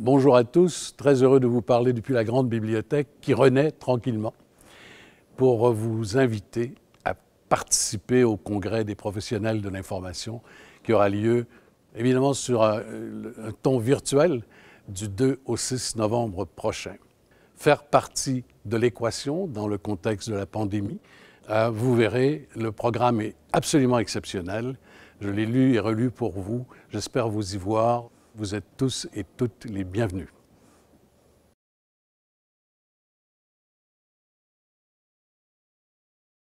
Bonjour à tous, très heureux de vous parler depuis la grande bibliothèque qui renaît tranquillement pour vous inviter à participer au congrès des professionnels de l'information qui aura lieu évidemment sur euh, un, ton virtuel du 2 au 6 novembre prochain. Faire partie de l'équation dans le contexte de la pandémie, euh, vous verrez, le programme est absolument exceptionnel. Je l'ai lu et relu pour vous. J'espère vous y voir. Vous êtes tous et toutes les bienvenus.